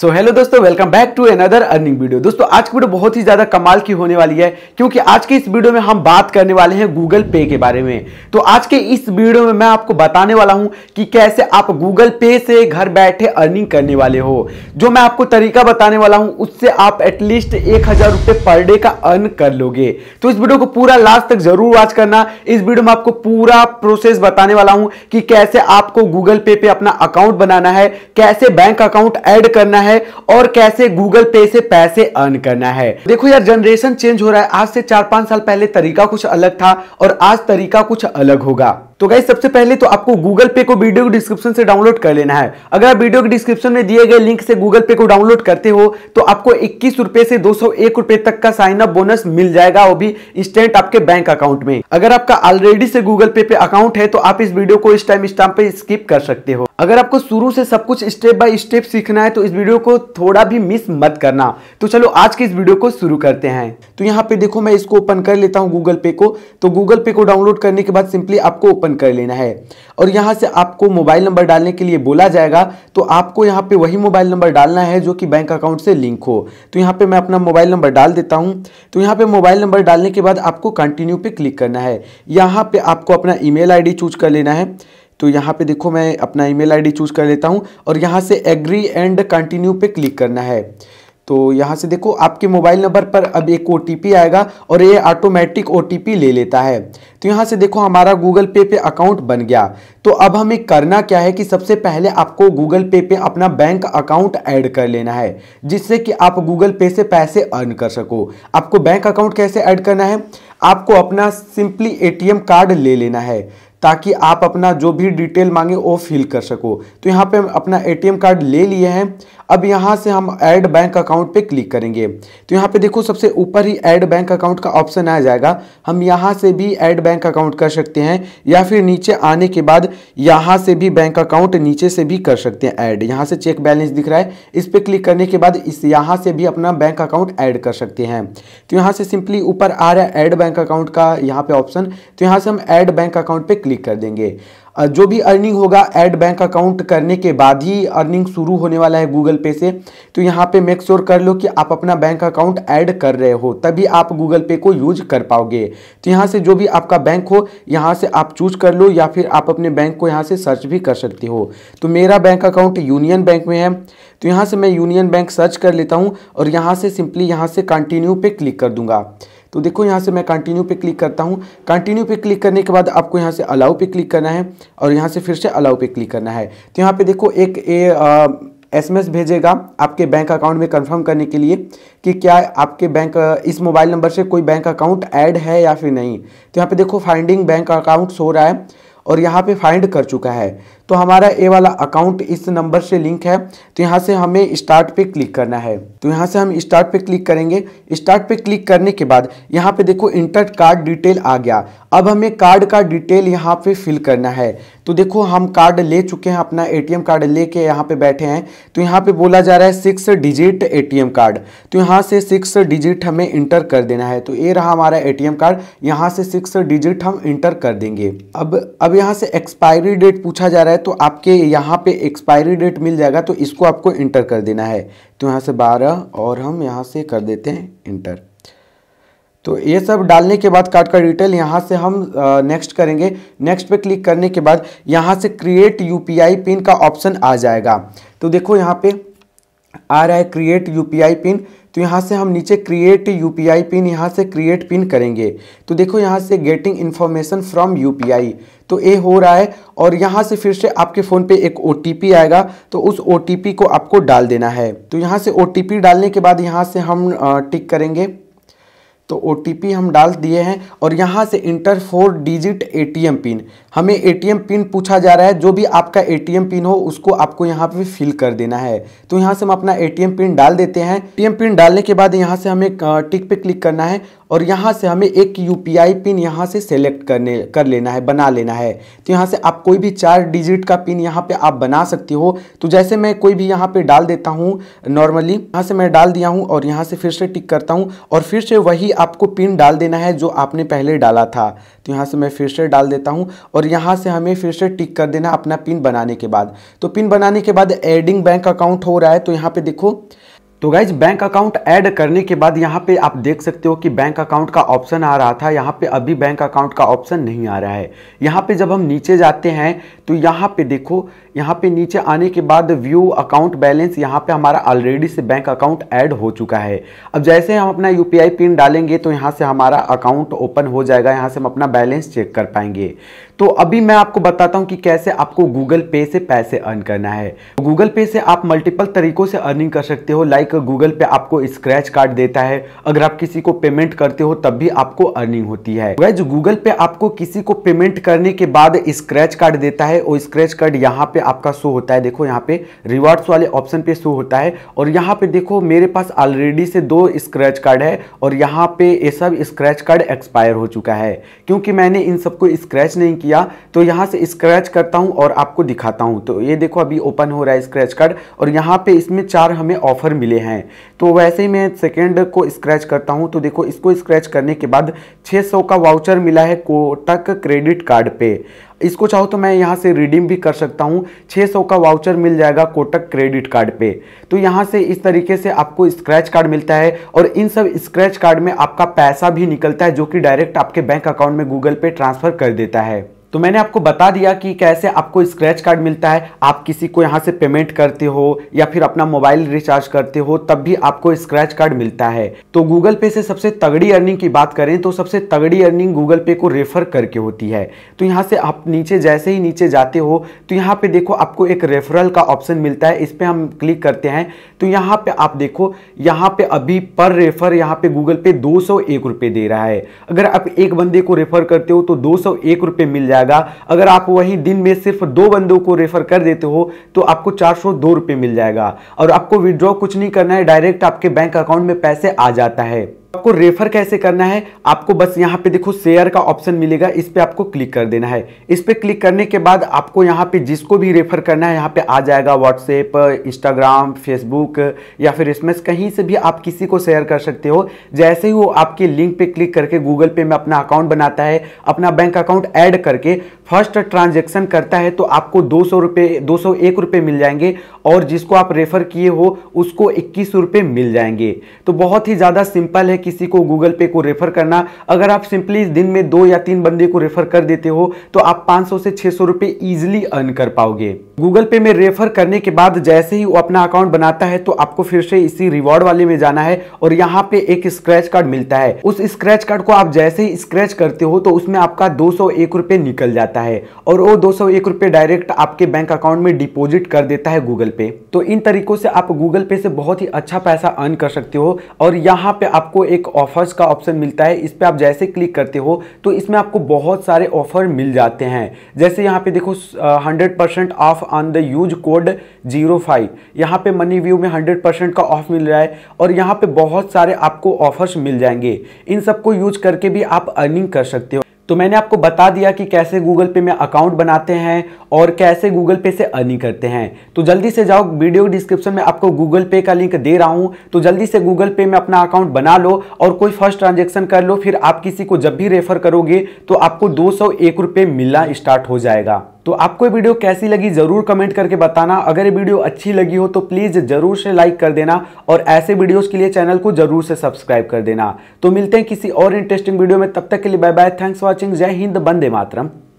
सो so, hello दोस्तों welcome back to another earning video दोस्तों आज की वीडियो बहुत ही ज़्यादा कमाल की होने वाली है क्योंकि आज के इस वीडियो में हम बात करने वाले हैं गूगल पे के बारे में तो आज के इस वीडियो में मैं आपको बताने वाला हूं कि कैसे आप गूगल पे से घर बैठे अर्निंग करने वाले हो जो मैं आपको तरीका बताने वाला हूँ उससे आप एटलीस्ट एक हज़ार पर डे का अर्न कर लोगे तो इस वीडियो को पूरा लास्ट तक जरूर वॉच करना इस वीडियो में आपको पूरा प्रोसेस बताने वाला हूँ कि कैसे आपको गूगल पे पे अपना अकाउंट बनाना है कैसे बैंक अकाउंट ऐड करना है और कैसे गूगल पे से पैसे अर्न करना है देखो यार जनरेशन चेंज हो रहा है आज से चार पांच साल पहले तरीका कुछ अलग था और आज तरीका कुछ अलग होगा तो गाइज सबसे पहले तो आपको गूगल पे को वीडियो डिस्क्रिप्शन से डाउनलोड कर लेना है अगर आप वीडियो के डिस्क्रिप्शन में दिए गए लिंक से गूगल पे को डाउनलोड करते हो तो आपको इक्कीस रुपए से दो रुपए तक का साइन अप बोनस मिल जाएगा वो भी इंस्टेंट आपके बैंक अकाउंट में अगर आपका ऑलरेडी से गूगल पे पे अकाउंट है तो आप इस वीडियो को इस टाइम स्टाम पे स्किप कर सकते हो अगर आपको शुरू से सब कुछ स्टेप बाय स्टेप सीखना है तो इस वीडियो को थोड़ा भी मिस मत करना तो चलो आज के इस वीडियो को शुरू करते हैं तो यहाँ पे देखो मैं इसको ओपन कर लेता हूँ गूगल पे को तो गूगल पे को डाउनलोड करने के बाद सिंपली आपको ओपन ओपन कर लेना है और यहाँ से आपको मोबाइल नंबर डालने के लिए बोला जाएगा तो आपको यहाँ पे वही मोबाइल नंबर डालना है जो कि बैंक अकाउंट से लिंक हो तो यहाँ पे मैं अपना मोबाइल नंबर डाल देता हूँ तो यहाँ पे मोबाइल नंबर डालने के बाद आपको कंटिन्यू पे क्लिक करना है यहाँ पे आपको अपना ईमेल आईडी चूज कर लेना है तो यहाँ पे देखो मैं अपना ईमेल आईडी चूज कर लेता हूँ और यहाँ से एग्री एंड कंटिन्यू पे क्लिक करना है तो यहाँ से देखो आपके मोबाइल नंबर पर अब एक ओ आएगा और ये ऑटोमेटिक ओ ले लेता है तो यहाँ से देखो हमारा गूगल पे पे अकाउंट बन गया तो अब हमें करना क्या है कि सबसे पहले आपको गूगल पे पे अपना बैंक अकाउंट ऐड कर लेना है जिससे कि आप गूगल पे से पैसे अर्न कर सको आपको बैंक अकाउंट कैसे ऐड करना है आपको अपना सिंपली ए कार्ड ले लेना है ताकि आप अपना जो भी डिटेल मांगे वो फिल कर सको तो यहाँ पे अपना एटीएम कार्ड ले लिए हैं अब यहाँ से हम ऐड बैंक अकाउंट पे क्लिक करेंगे तो यहाँ पे देखो सबसे ऊपर ही ऐड बैंक अकाउंट का ऑप्शन आ जाएगा हम यहाँ से भी ऐड बैंक अकाउंट कर सकते हैं या फिर नीचे आने के बाद यहाँ से भी बैंक अकाउंट नीचे से भी कर सकते हैं ऐड यहाँ से चेक बैलेंस दिख रहा है इस पर क्लिक करने के बाद इस यहाँ से भी अपना बैंक अकाउंट ऐड कर सकते हैं तो यहाँ से सिंपली ऊपर आ रहा है ऐड बैंक अकाउंट का यहाँ पे ऑप्शन तो यहाँ से हम ऐड बैंक अकाउंट पे क्लिक कर देंगे जो भी अर्निंग होगा ऐड बैंक अकाउंट करने के बाद ही अर्निंग शुरू होने वाला है गूगल पे से तो यहाँ पे मेक श्योर कर लो कि आप अपना बैंक अकाउंट ऐड कर रहे हो तभी आप गूगल पे को यूज कर पाओगे तो यहाँ से जो भी आपका बैंक हो यहाँ से आप चूज कर लो या फिर आप अपने बैंक को यहाँ से सर्च भी कर सकते हो तो मेरा बैंक अकाउंट यूनियन बैंक में है तो यहाँ से मैं यूनियन बैंक सर्च कर लेता हूँ और यहाँ से सिंपली यहाँ से कंटिन्यू पे क्लिक कर दूंगा तो देखो यहाँ से मैं कंटिन्यू पे क्लिक करता हूँ कंटिन्यू पे क्लिक करने के बाद आपको यहाँ से अलाउ पे क्लिक करना है और यहाँ से फिर से अलाउ पे क्लिक करना है तो यहाँ पे देखो एक ए, आ, एसएमएस भेजेगा आपके बैंक अकाउंट में कंफर्म करने के लिए कि क्या आपके बैंक इस मोबाइल नंबर से कोई बैंक अकाउंट ऐड है या फिर नहीं तो यहाँ पे देखो फाइंडिंग बैंक अकाउंट हो रहा है और यहाँ पे फाइंड कर चुका है तो हमारा ये वाला अकाउंट इस नंबर से लिंक है तो यहाँ से हमें स्टार्ट पे क्लिक करना है तो यहाँ से हम स्टार्ट पे क्लिक करेंगे स्टार्ट पे क्लिक करने के बाद यहाँ पे देखो इंटर कार्ड डिटेल आ गया अब हमें कार्ड का डिटेल यहाँ पे फिल करना है तो देखो हम कार्ड ले चुके हैं अपना एटीएम कार्ड लेके यहाँ पे बैठे हैं तो यहाँ पे बोला जा रहा है सिक्स डिजिट ए कार्ड तो यहाँ से सिक्स डिजिट हमें इंटर कर देना है तो ये रहा हमारा ए कार्ड यहाँ से सिक्स डिजिट हम इंटर कर देंगे अब अब यहाँ से एक्सपायरी डेट पूछा जा रहा है रहा है तो आपके यहाँ पे एक्सपायरी डेट मिल जाएगा तो इसको आपको इंटर कर देना है तो यहाँ से बारह और हम यहाँ से कर देते हैं इंटर तो ये सब डालने के बाद कार्ड का डिटेल यहाँ से हम नेक्स्ट करेंगे नेक्स्ट पे क्लिक करने के बाद यहाँ से क्रिएट यूपीआई पिन का ऑप्शन आ जाएगा तो देखो यहाँ पे आ रहा है क्रिएट यूपीआई पिन तो यहाँ से हम नीचे क्रिएट यूपीआई पिन यहाँ से क्रिएट पिन करेंगे तो देखो यहाँ से गेटिंग इन्फॉर्मेशन फ्रॉम यूपीआई तो ये हो रहा है और यहाँ से फिर से आपके फ़ोन पे एक ओ आएगा तो उस ओ को आपको डाल देना है तो यहाँ से ओ डालने के बाद यहाँ से हम टिक करेंगे तो ओ हम डाल दिए हैं और यहाँ से enter four digit ATM PIN हमें एटीएम पिन पूछा जा रहा है जो भी आपका ए पिन हो उसको आपको यहाँ पे फिल कर देना है तो यहाँ से हम अपना एटीएम पिन डाल देते हैं ए पिन डालने के बाद यहाँ से हमें टिक पे क्लिक करना है और यहाँ से हमें एक यूपीआई पिन यहाँ से सेलेक्ट करने कर लेना है बना लेना है तो यहाँ से आप कोई भी चार डिजिट का पिन यहाँ पे आप बना सकती हो तो जैसे मैं कोई भी यहाँ पे डाल देता हूँ नॉर्मली यहाँ से मैं डाल दिया हूँ और यहाँ से फिर से टिक करता हूँ और फिर से वही आपको पिन डाल देना है जो आपने पहले डाला था तो यहाँ से मैं फिर से डाल देता हूँ और यहाँ से हमें फिर से टिक कर देना अपना पिन बनाने के बाद तो पिन बनाने के बाद एडिंग बैंक अकाउंट हो रहा है तो यहाँ पे देखो तो गाइज बैंक अकाउंट ऐड करने के बाद यहाँ पे आप देख सकते हो कि बैंक अकाउंट का ऑप्शन आ रहा था यहाँ पे अभी बैंक अकाउंट का ऑप्शन नहीं आ रहा है यहाँ पे जब हम नीचे जाते हैं तो यहाँ पे देखो यहाँ पे नीचे आने के बाद व्यू अकाउंट बैलेंस यहाँ पे हमारा ऑलरेडी से बैंक अकाउंट ऐड हो चुका है अब जैसे हम अपना यू पिन डालेंगे तो यहाँ से हमारा अकाउंट ओपन हो जाएगा यहाँ से हम अपना बैलेंस चेक कर पाएंगे तो अभी मैं आपको बताता हूँ कि कैसे आपको गूगल पे से पैसे अर्न करना है गूगल पे से आप मल्टीपल तरीकों से अर्निंग कर सकते हो लाइक तक गूगल पे आपको स्क्रैच कार्ड देता है अगर आप किसी को पेमेंट करते हो तब भी आपको अर्निंग होती है वैज गूगल पे आपको किसी को पेमेंट करने के बाद स्क्रैच कार्ड देता है और स्क्रैच कार्ड यहाँ पे आपका शो होता है देखो यहाँ पे रिवार्ड्स वाले ऑप्शन पे शो होता है और यहाँ पे देखो मेरे पास ऑलरेडी से दो स्क्रैच कार्ड है और यहाँ पे ये सब स्क्रैच कार्ड एक्सपायर हो चुका है क्योंकि मैंने इन सबको स्क्रैच नहीं किया तो यहाँ से स्क्रैच करता हूँ और आपको दिखाता हूँ तो ये देखो अभी ओपन हो रहा है स्क्रैच कार्ड और यहाँ पे इसमें चार हमें ऑफर मिले हैं तो वैसे ही मैं सेकेंड को स्क्रैच करता हूँ तो देखो इसको स्क्रैच करने के बाद 600 का वाउचर मिला है कोटक क्रेडिट कार्ड पे इसको चाहो तो मैं यहाँ से रिडीम भी कर सकता हूँ 600 का वाउचर मिल जाएगा कोटक क्रेडिट कार्ड पे तो यहाँ से इस तरीके से आपको स्क्रैच कार्ड मिलता है और इन सब स्क्रैच कार्ड में आपका पैसा भी निकलता है जो कि डायरेक्ट आपके बैंक अकाउंट में गूगल पे ट्रांसफ़र कर देता है तो मैंने आपको बता दिया कि कैसे आपको स्क्रैच कार्ड मिलता है आप किसी को यहाँ से पेमेंट करते हो या फिर अपना मोबाइल रिचार्ज करते हो तब भी आपको स्क्रैच कार्ड मिलता है तो गूगल पे से सबसे तगड़ी अर्निंग की बात करें तो सबसे तगड़ी अर्निंग गूगल पे को रेफर करके होती है तो यहाँ से आप नीचे जैसे ही नीचे जाते हो तो यहाँ पे देखो आपको एक रेफरल का ऑप्शन मिलता है इस पर हम क्लिक करते हैं तो यहाँ पे आप देखो यहाँ पे अभी पर रेफर यहाँ पे गूगल पे दो सौ दे रहा है अगर आप एक बंदे को रेफर करते हो तो दो सौ मिल जाए जाएगा अगर आप वहीं दिन में सिर्फ दो बंदों को रेफर कर देते हो तो आपको चार सौ दो रुपये मिल जाएगा और आपको विड्रॉ कुछ नहीं करना है डायरेक्ट आपके बैंक अकाउंट में पैसे आ जाता है आपको रेफर कैसे करना है आपको बस यहाँ पे देखो शेयर का ऑप्शन मिलेगा इस पर आपको क्लिक कर देना है इस पर क्लिक करने के बाद आपको यहाँ पे जिसको भी रेफर करना है यहाँ पे आ जाएगा व्हाट्सएप इंस्टाग्राम फेसबुक या फिर इसमें कहीं से भी आप किसी को शेयर कर सकते हो जैसे ही वो आपके लिंक पे क्लिक करके गूगल पे में अपना अकाउंट बनाता है अपना बैंक अकाउंट ऐड करके फर्स्ट ट्रांजेक्शन करता है तो आपको दो सौ रुपये दो सौ एक रुपये मिल जाएंगे और जिसको आप रेफर किए हो उसको इक्कीस रुपये मिल जाएंगे तो बहुत ही ज़्यादा सिंपल है किसी को गूगल पे को रेफर करना अगर आप सिंपली दिन में दो या तीन बंदे को रेफर कर देते हो तो आप 500 से 600 सौ रुपए ईजिली अर्न कर पाओगे गूगल पे में रेफर करने के बाद जैसे ही वो अपना अकाउंट बनाता है तो आपको फिर से इसी रिवॉर्ड वाले में जाना है और यहाँ पे एक स्क्रैच कार्ड मिलता है उस स्क्रैच कार्ड को आप जैसे ही स्क्रैच करते हो तो उसमें आपका दो सौ निकल जाता है और वो दो सौ डायरेक्ट आपके बैंक अकाउंट में डिपोजिट कर देता है गूगल पे तो इन तरीकों से आप गूगल पे से बहुत ही अच्छा पैसा अर्न कर सकते हो और यहाँ पे आपको एक ऑफर्स का ऑप्शन मिलता है इस पर आप जैसे क्लिक करते हो तो इसमें आपको बहुत सारे ऑफर मिल जाते हैं जैसे यहाँ पे देखो hundred percent off on the use code zero five यहाँ पे मनी व्यू में हंड्रेड परसेंट का ऑफ मिल रहा है और यहाँ पे बहुत सारे आपको ऑफर्स मिल जाएंगे इन सबको यूज करके भी आप अर्निंग कर सकते हो तो मैंने आपको बता दिया कि कैसे गूगल पे में अकाउंट बनाते हैं और कैसे गूगल पे से अर्निंग करते हैं तो जल्दी से जाओ वीडियो डिस्क्रिप्शन में आपको गूगल पे का लिंक दे रहा हूँ तो जल्दी से गूगल पे में अपना अकाउंट बना लो और कोई फर्स्ट ट्रांजेक्शन कर लो फिर आप किसी को जब भी रेफर करोगे तो आपको दो सौ मिलना स्टार्ट हो जाएगा तो आपको ये वीडियो कैसी लगी ज़रूर कमेंट करके बताना अगर ये वीडियो अच्छी लगी हो तो प्लीज़ ज़रूर से लाइक कर देना और ऐसे वीडियोस के लिए चैनल को ज़रूर से सब्सक्राइब कर देना तो मिलते हैं किसी और इंटरेस्टिंग वीडियो में तब तक के लिए बाय बाय थैंक्स वॉचिंग जय हिंद बंदे मातरम